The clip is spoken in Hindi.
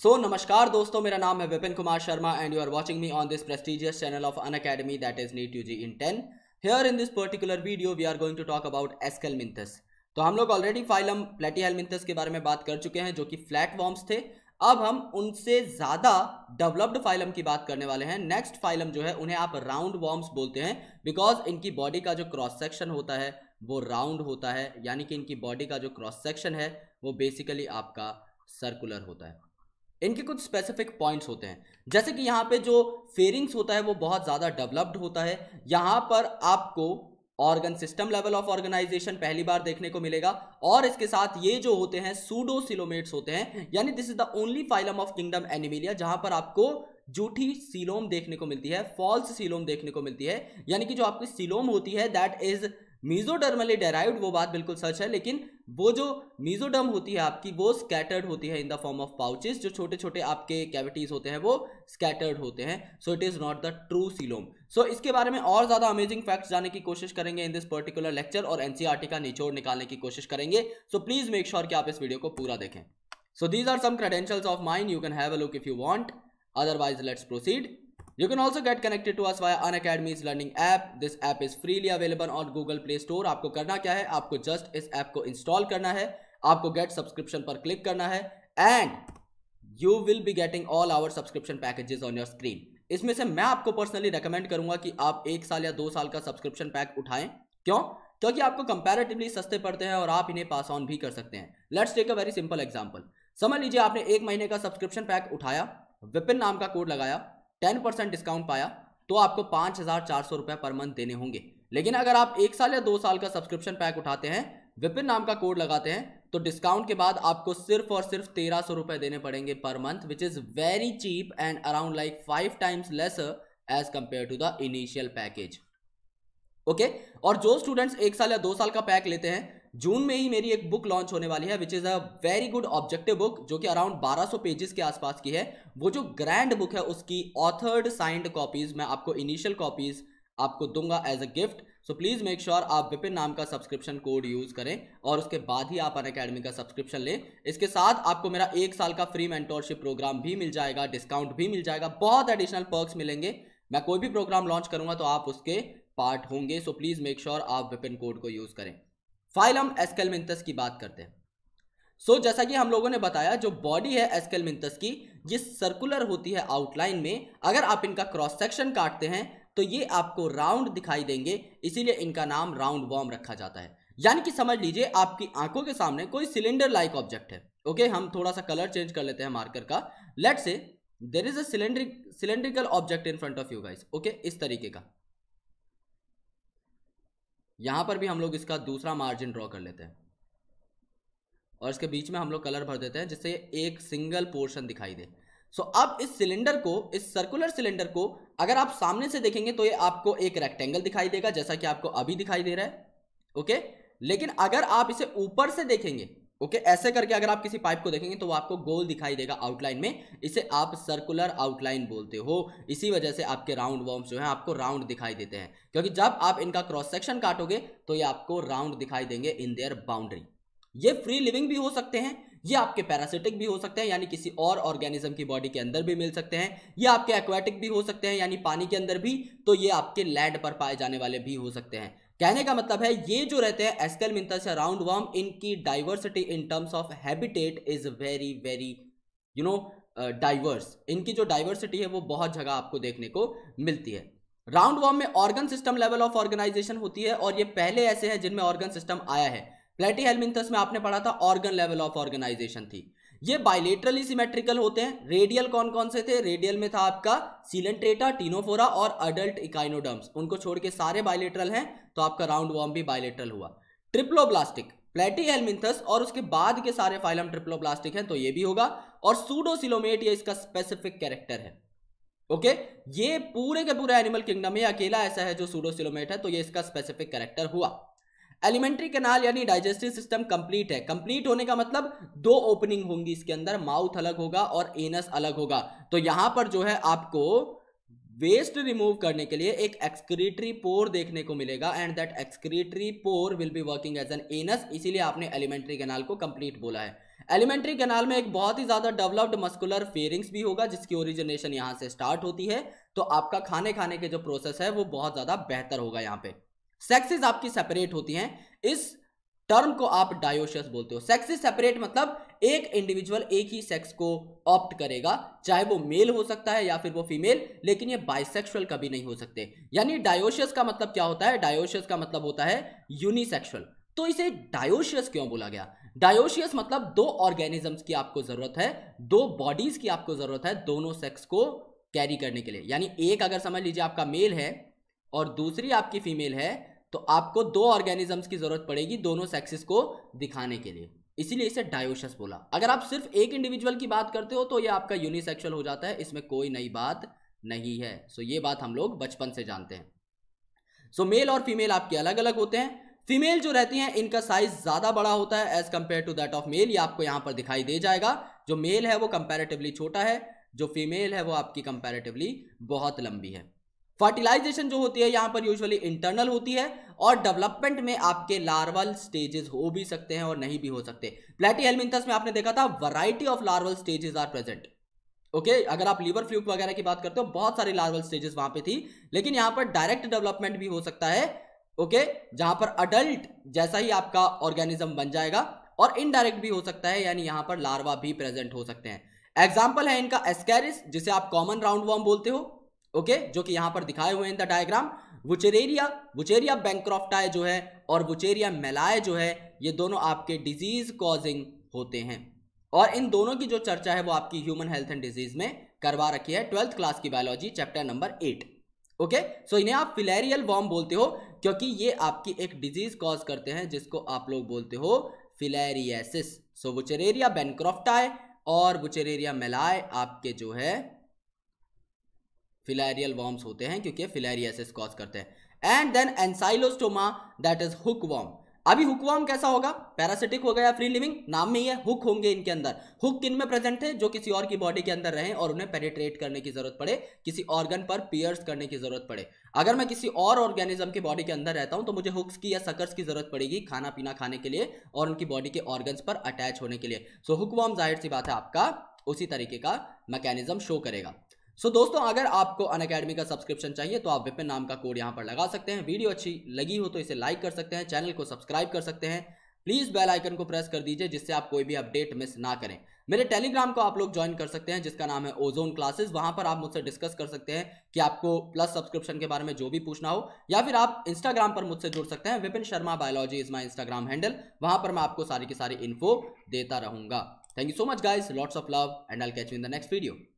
सो so, नमस्कार दोस्तों मेरा नाम है Vipin Kumar Sharma and you are watching me on this prestigious channel of Unacademy is NEET U G in ten here in this particular video we are going to talk about Aschelminthes तो हम लोग ऑलरेडी फाइलम प्लेटीहेलमिंथस के बारे में बात कर चुके हैं जो कि फ्लैट वॉर्म्स थे अब हम उनसे ज़्यादा डेवलप्ड फाइलम की बात करने वाले हैं नेक्स्ट फाइलम जो है उन्हें आप राउंड वॉर्म्स बोलते हैं बिकॉज इनकी बॉडी का जो क्रॉस सेक्शन होता है वो राउंड होता है यानी कि इनकी बॉडी का जो क्रॉस सेक्शन है वो बेसिकली आपका सर्कुलर होता है इनके कुछ स्पेसिफिक पॉइंट्स होते हैं जैसे कि यहाँ पे जो फेरिंग्स होता है वो बहुत ज़्यादा डेवलप्ड होता है यहाँ पर आपको organ system level of organisation पहली बार देखने को मिलेगा और इसके साथ ये जो होते हैं सूडो सिलोमेट्स होते हैं यानी this is the only phylum of kingdom Animalia जहां पर आपको जूठी सीलोम देखने को मिलती है फॉल्स सीलोम देखने को मिलती है यानी कि जो आपकी सीलोम होती है दैट इज मीजोडर्मली डेराइव वो बात बिल्कुल सच है लेकिन वो जो मीजोडर्म होती है आपकी वो स्कैटर्ड होती है in the form of pouches जो छोटे छोटे आपके कैविटीज होते हैं वो स्कैटर्ड होते हैं so it is not the true coelom so इसके बारे में और ज़्यादा अमेजिंग फैक्ट्स जाने की कोशिश करेंगे इन दिस पर्टिकुलर लेक्चर और एनसीआरटी e का निचोड़ निकालने की कोशिश करेंगे सो प्लीज़ मेक श्योर कि आप इस वीडियो को पूरा देखें so these are some credentials of mind you can have a look if you want otherwise let's proceed You can also get connected to us via An Academy's learning app. This app is freely available on Google Play Store. आपको करना क्या है आपको just इस app को install करना है आपको get subscription पर click करना है and you will be getting all our subscription packages on your screen. इसमें से मैं आपको पर्सनली रिकमेंड करूंगा कि आप एक साल या दो साल का सब्सक्रिप्शन पैक उठाएं क्यों क्योंकि आपको कंपैरेटिवली सस्ते पड़ते हैं और आप इन्हें पास ऑन भी कर सकते हैं let's take a very simple example समझ लीजिए आपने एक महीने का सब्सक्रिप्शन पैक उठाया विपिन नाम का कोड लगाया टेन परसेंट डिस्काउंट पाया तो आपको पाँच हज़ार चार सौ रुपए पर मंथ देने होंगे लेकिन अगर आप एक साल या दो साल का सब्सक्रिप्शन पैक उठाते हैं विपिन नाम का कोड लगाते हैं तो डिस्काउंट के बाद आपको सिर्फ और सिर्फ तेरह सौ रुपए देने पड़ेंगे per month which is very cheap and around like five times less as compare to the initial package okay और जो स्टूडेंट्स एक साल या दो साल का पैक लेते हैं जून में ही मेरी एक बुक लॉन्च होने वाली है which is a very good objective book जो कि अराउंड 1200 पेजेस के आसपास की है वो जो ग्रैंड बुक है उसकी ऑथर्ड साइंड कॉपीज़ मैं आपको इनिशियल कॉपीज़ आपको दूंगा as a gift so please make sure आप विपिन नाम का सब्सक्रिप्शन कोड यूज़ करें और उसके बाद ही आप अन अकेडमी का सब्सक्रिप्शन लें इसके साथ आपको मेरा एक साल का फ्री मेंटोरशिप प्रोग्राम भी मिल जाएगा डिस्काउंट भी मिल जाएगा बहुत एडिशनल पर्क्स मिलेंगे मैं कोई भी प्रोग्राम लॉन्च करूंगा तो आप उसके पार्ट होंगे सो प्लीज़ मेक श्योर आप विपिन कोड को यूज़ करें फाइल हम एस्केलमिंथस की बात करते हैं सो so, जैसा कि हम लोगों ने बताया जो बॉडी है एस्केलमिंथस की ये सर्कुलर होती है आउटलाइन में अगर आप इनका क्रॉस सेक्शन काटते हैं तो ये आपको राउंड दिखाई देंगे इसीलिए इनका नाम राउंड वॉर्म रखा जाता है यानी कि समझ लीजिए आपकी आंखों के सामने कोई सिलेंडर लाइक ऑब्जेक्ट है ओके हम थोड़ा सा कलर चेंज कर लेते हैं मार्कर का let's say there is a cylindric cylindrical object in front of you guys okay इस तरीके का यहां पर भी हम लोग इसका दूसरा मार्जिन ड्रॉ कर लेते हैं और इसके बीच में हम लोग कलर भर देते हैं जिससे एक सिंगल पोर्शन दिखाई दे सो अब इस सिलेंडर को इस सर्कुलर सिलेंडर को अगर आप सामने से देखेंगे तो ये आपको एक रेक्टेंगल दिखाई देगा जैसा कि आपको अभी दिखाई दे रहा है ओके लेकिन अगर आप इसे ऊपर से देखेंगे ओके okay, ऐसे करके अगर आप किसी पाइप को देखेंगे तो वो आपको गोल दिखाई देगा आउटलाइन में इसे आप सर्कुलर आउटलाइन बोलते हो इसी वजह से आपके राउंड वर्म्स जो हैं आपको राउंड दिखाई देते हैं क्योंकि जब आप इनका क्रॉस सेक्शन काटोगे तो ये आपको राउंड दिखाई देंगे इन देयर बाउंड्री ये फ्री लिविंग भी हो सकते हैं ये आपके पैरासिटिक भी हो सकते हैं यानी किसी और ऑर्गेनिज्म की बॉडी के अंदर भी मिल सकते हैं ये आपके एक्वाटिक भी हो सकते हैं यानी पानी के अंदर भी तो ये आपके लैंड पर पाए जाने वाले भी हो सकते हैं कहने का मतलब है ये जो रहते हैं एस्कल मिंतस या राउंड वर्म इनकी diversity in terms of habitat is very very you know diverse इनकी जो डाइवर्सिटी है वो बहुत जगह आपको देखने को मिलती है राउंड वर्म में organ system level of organisation होती है और ये पहले ऐसे हैं जिनमें ऑर्गन सिस्टम आया है प्लेटी हेलमिंथस में आपने पढ़ा था ऑर्गन लेवल ऑफ ऑर्गेनाइजेशन थी ये बाइलेटरली सिमेट्रिकल होते हैं रेडियल कौन कौन से थे रेडियल में था आपका सीलेंट्रेटा टीनोफोरा और अडल्ट इकाइनोडम्स उनको छोड़ के सारे बाइलेटरल हैं तो आपका राउंड वॉर्म भी बाइलेटरल हुआ ट्रिप्लोब्लास्टिक प्लेटी हेलमिंथस और उसके बाद के सारे फाइलम ट्रिप्लोब्लास्टिक हैं तो ये भी होगा और सूडोसिलोमेट यह इसका स्पेसिफिक कैरेक्टर है ओके ये पूरे के पूरे एनिमल किंगडम में अकेला ऐसा है जो सूडोसिलोमेट है तो ये इसका स्पेसिफिक कैरेक्टर हुआ एलिमेंट्री कैनाल यानी डाइजेस्टिव सिस्टम कंप्लीट है कंप्लीट होने का मतलब दो ओपनिंग होंगी इसके अंदर माउथ अलग होगा और एनस अलग होगा तो यहां पर जो है आपको वेस्ट रिमूव करने के लिए एक एक्सक्रीटरी पोर देखने को मिलेगा and that excretory pore will be working as an anus इसीलिए आपने एलिमेंट्री कैनाल को कंप्लीट बोला है एलिमेंट्री कैनाल में एक बहुत ही ज़्यादा डेवलप्ड मस्कुलर फेयरिंग्स भी होगा जिसकी ओरिजिनेशन यहाँ से स्टार्ट होती है तो आपका खाने खाने के जो प्रोसेस है वो बहुत ज़्यादा बेहतर होगा यहाँ पे सेक्सेस आपकी सेपरेट होती हैं इस टर्म को आप डायोशस बोलते हो सेक्सेस सेपरेट मतलब एक इंडिविजुअल एक ही सेक्स को ऑप्ट करेगा चाहे वो मेल हो सकता है या फिर वो फीमेल लेकिन ये बाइसेक्सुअल कभी नहीं हो सकते यानी डायोशस का मतलब क्या होता है डायोशस का मतलब होता है यूनिसेक्सुअल तो इसे डायोशियस क्यों बोला गया डायोशियस मतलब दो ऑर्गेनिजम्स की आपको जरूरत है दो बॉडीज की आपको जरूरत है दोनों सेक्स को कैरी करने के लिए यानी एक अगर समझ लीजिए आपका मेल है और दूसरी आपकी फीमेल है तो आपको दो ऑर्गेनिजम्स की जरूरत पड़ेगी दोनों सेक्सेस को दिखाने के लिए इसीलिए इसे डायोशस बोला अगर आप सिर्फ एक इंडिविजुअल की बात करते हो तो ये आपका यूनिसेक्सुअल हो जाता है इसमें कोई नई बात नहीं है सो ये बात हम लोग बचपन से जानते हैं सो मेल और फीमेल आपके अलग अलग होते हैं फीमेल जो रहती हैं इनका साइज ज़्यादा बड़ा होता है as compare to that of male ये आपको यहाँ पर दिखाई दे जाएगा जो मेल है वो कंपेरेटिवली छोटा है जो फीमेल है वो आपकी कंपेरेटिवली बहुत लंबी है फर्टिलाइजेशन जो होती है यहाँ पर यूजुअली इंटरनल होती है और डेवलपमेंट में आपके लार्वल स्टेजेस हो भी सकते हैं और नहीं भी हो सकते प्लेटी हेलमिंथस में आपने देखा था variety of larval stages are present okay okay, अगर आप लीवर फ्लूक वगैरह की बात करते हो बहुत सारी लार्वल स्टेजेस वहां पे थी लेकिन यहाँ पर डायरेक्ट डेवलपमेंट भी हो सकता है ओके okay, जहां पर अडल्ट जैसा ही आपका ऑर्गेनिज्म बन जाएगा और इनडायरेक्ट भी हो सकता है यानी यहाँ पर लार्वा भी प्रेजेंट हो सकते हैं एग्जाम्पल है इनका एस्कैरिस जिसे आप कॉमन राउंड वॉर्म बोलते हो ओके जो कि यहां पर दिखाए हुए in the diagram Wuchereria Wuchereria bancrofti जो है और वुचेरिया मेलाए जो है ये दोनों आपके डिजीज कॉजिंग होते हैं और इन दोनों की जो चर्चा है वो आपकी ह्यूमन हेल्थ एंड डिजीज में करवा रखी है ट्वेल्थ क्लास की biology chapter number eight okay so इन्हें आप फिलेरियल वॉर्म बोलते हो क्योंकि ये आपकी एक डिजीज कॉज करते हैं जिसको आप लोग बोलते हो फिलेरियासिस सो वुचेरेरिया बेनक्रॉफ्टाए और वुचेरेरिया मेलाए आपके जो है फिलेरियल वॉर्म्स होते हैं क्योंकि फिलारियासिस कॉज करते हैं and then Ancylostoma that is hook worm अभी वॉर्म कैसा होगा पैरासिटिक हो गया फ्री लिविंग नाम में ही है हुक होंगे इनके अंदर हुक किन में प्रेजेंट है जो किसी और की बॉडी के अंदर रहे और उन्हें पेनिट्रेट करने की जरूरत पड़े किसी ऑर्गन पर पियर्स करने की जरूरत पड़े अगर मैं किसी और ऑर्गेनिज्म की बॉडी के अंदर रहता हूं तो मुझे हुक्स की या सकर्स की जरूरत पड़ेगी खाना पीना खाने के लिए और उनकी बॉडी के ऑर्गन्स पर अटैच होने के लिए सो हुक वॉर्म जाहिर सी बात है आपका उसी तरीके का मैकेनिज्म शो करेगा सो so, दोस्तों अगर आपको अन अकेडमी का सब्सक्रिप्शन चाहिए तो आप विपिन नाम का कोड यहाँ पर लगा सकते हैं वीडियो अच्छी लगी हो तो इसे लाइक कर सकते हैं चैनल को सब्सक्राइब कर सकते हैं प्लीज़ बेल आइकन को प्रेस कर दीजिए जिससे आप कोई भी अपडेट मिस ना करें मेरे टेलीग्राम को आप लोग ज्वाइन कर सकते हैं जिसका नाम है ओजोन क्लासेस वहां पर आप मुझसे डिस्कस कर सकते हैं कि आपको प्लस सब्सक्रिप्शन के बारे में जो भी पूछना हो या फिर आप इंस्टाग्राम पर मुझसे जुड़ सकते हैं Vipin Sharma biology is my Instagram handle वहां पर मैं आपको सारी की सारी इन्फो देता रहूंगा thank you so much guys lots of love and I catch in the next video